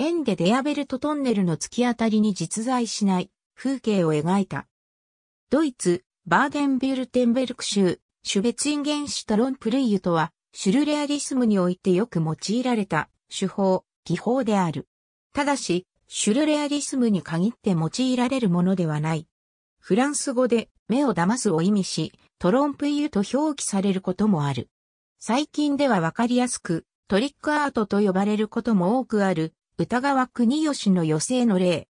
円でデアベルトトンネルの突き当たりに実在しない風景を描いた。ドイツ、バーデンビュルテンベルク州、シュベツインゲンシュトロンプルイユとは、シュルレアリスムにおいてよく用いられた手法、技法である。ただし、シュルレアリスムに限って用いられるものではない。フランス語で目を騙すを意味し、トロンプイユと表記されることもある。最近ではわかりやすく、トリックアートと呼ばれることも多くある、歌川国吉の余生の例。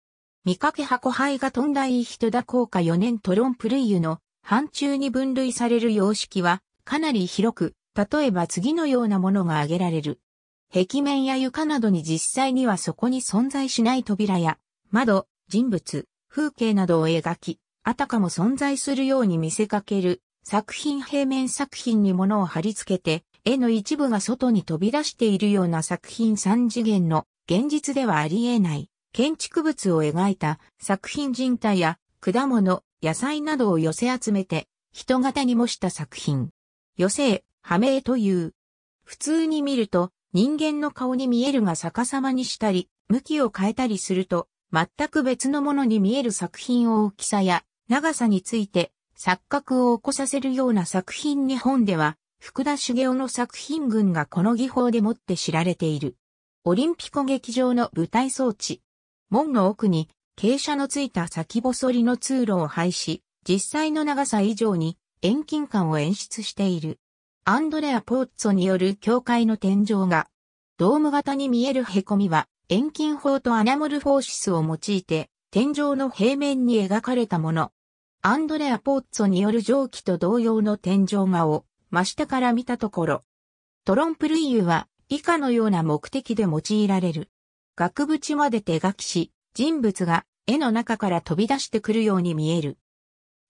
見かけ箱灰が飛んだい人だ効果4年トロンプルイユの範疇に分類される様式はかなり広く、例えば次のようなものが挙げられる。壁面や床などに実際にはそこに存在しない扉や窓、人物、風景などを描き、あたかも存在するように見せかける作品平面作品に物を貼り付けて、絵の一部が外に飛び出しているような作品3次元の現実ではあり得ない建築物を描いた作品人体や果物、野菜などを寄せ集めて人型に模した作品。寄せ、破名という。普通に見ると人間の顔に見えるが逆さまにしたり、向きを変えたりすると全く別のものに見える作品を大きさや長さについて錯覚を起こさせるような作品日本では福田茂雄の作品群がこの技法でもって知られている。オリンピコ劇場の舞台装置。門の奥に傾斜のついた先細りの通路を配し、実際の長さ以上に遠近感を演出している。アンドレア・ポッツォによる教会の天井が、ドーム型に見える凹みは遠近法とアナモルフォーシスを用いて、天井の平面に描かれたもの。アンドレア・ポッツォによる蒸気と同様の天井画を真下から見たところ、トロンプルイユは以下のような目的で用いられる。額縁まで手書きし、人物が絵の中から飛び出してくるように見える。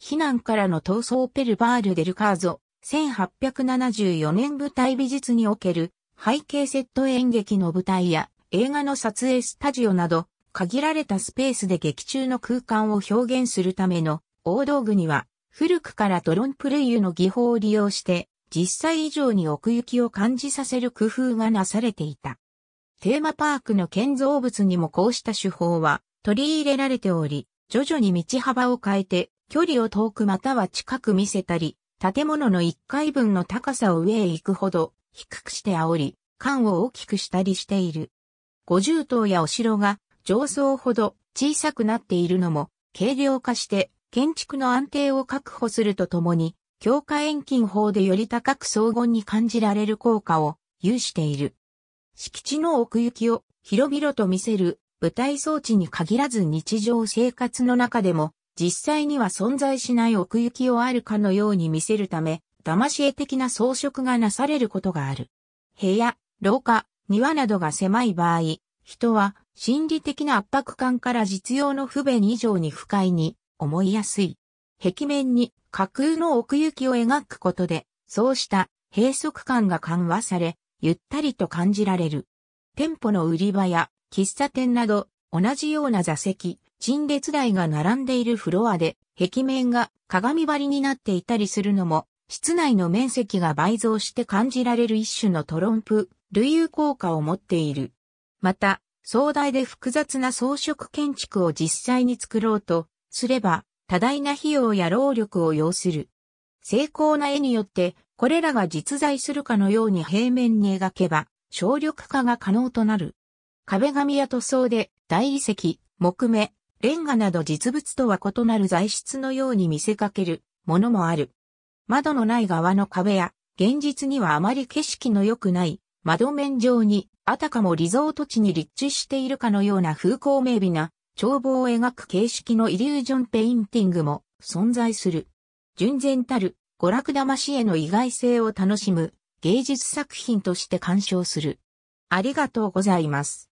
避難からの闘争ペルバール・デルカーゾ、1874年舞台美術における背景セット演劇の舞台や映画の撮影スタジオなど、限られたスペースで劇中の空間を表現するための大道具には、古くからドロンプレイユの技法を利用して、実際以上に奥行きを感じさせる工夫がなされていた。テーマパークの建造物にもこうした手法は取り入れられており、徐々に道幅を変えて距離を遠くまたは近く見せたり、建物の1階分の高さを上へ行くほど低くして煽り、間を大きくしたりしている。五重塔やお城が上層ほど小さくなっているのも軽量化して建築の安定を確保するとともに強化遠近法でより高く荘厳に感じられる効果を有している。敷地の奥行きを広々と見せる舞台装置に限らず日常生活の中でも実際には存在しない奥行きをあるかのように見せるため、騙し絵的な装飾がなされることがある。部屋、廊下、庭などが狭い場合、人は心理的な圧迫感から実用の不便以上に不快に思いやすい。壁面に架空の奥行きを描くことで、そうした閉塞感が緩和され、ゆったりと感じられる。店舗の売り場や喫茶店など、同じような座席、陳列台が並んでいるフロアで、壁面が鏡張りになっていたりするのも、室内の面積が倍増して感じられる一種のトロンプ、類遊効果を持っている。また、壮大で複雑な装飾建築を実際に作ろうとすれば、多大な費用や労力を要する。精巧な絵によって、これらが実在するかのように平面に描けば、省力化が可能となる。壁紙や塗装で、大理石、木目、レンガなど実物とは異なる材質のように見せかけるものもある。窓のない側の壁や、現実にはあまり景色の良くない窓面上に、あたかもリゾート地に立地しているかのような風光明媚な眺望を描く形式のイリュージョンペインティングも存在する。純然たる娯楽魂への意外性を楽しむ芸術作品として鑑賞する。ありがとうございます。